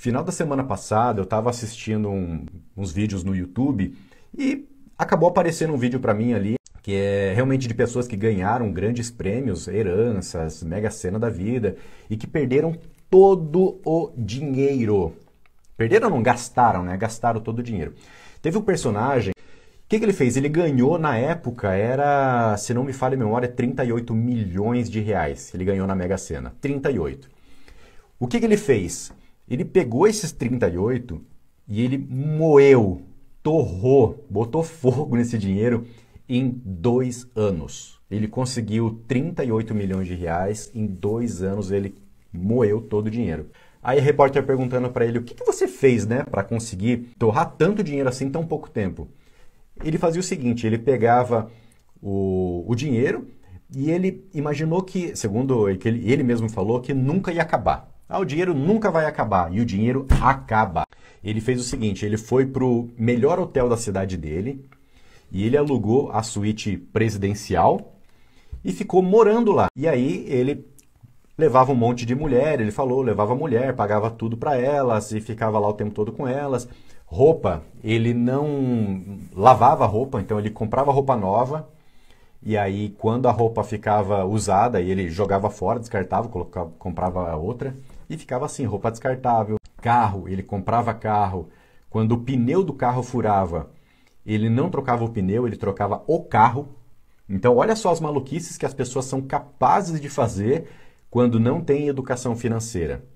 Final da semana passada eu estava assistindo um, uns vídeos no YouTube e acabou aparecendo um vídeo para mim ali que é realmente de pessoas que ganharam grandes prêmios, heranças, mega cena da vida e que perderam todo o dinheiro. Perderam não, gastaram, né? Gastaram todo o dinheiro. Teve um personagem, o que, que ele fez? Ele ganhou na época, era, se não me falha a memória, 38 milhões de reais. Ele ganhou na Mega Sena, 38. O que, que ele fez? Ele pegou esses 38 e ele moeu, torrou, botou fogo nesse dinheiro em dois anos. Ele conseguiu 38 milhões de reais, em dois anos ele moeu todo o dinheiro. Aí a repórter perguntando para ele o que, que, você fez, né, para conseguir torrar tanto dinheiro assim em tão pouco tempo. Ele fazia o seguinte: ele pegava o, o dinheiro e ele imaginou que, segundo ele, ele mesmo falou, que nunca ia acabar. Ah, o dinheiro nunca vai acabar. E o dinheiro acaba. Ele fez o seguinte: ele foi para o melhor hotel da cidade dele e ele alugou a suíte presidencial e ficou morando lá. E aí ele levava um monte de mulher, ele falou, levava mulher, pagava tudo para elas e ficava lá o tempo todo com elas. Roupa, ele não lavava roupa, então ele comprava roupa nova e aí, quando a roupa ficava usada, ele jogava fora, descartava, colocava, comprava outra. E ficava assim, roupa descartável. Carro, ele comprava carro. Quando o pneu do carro furava, ele não trocava o pneu, ele trocava o carro. Então, olha só as maluquices que as pessoas são capazes de fazer quando não têm educação financeira.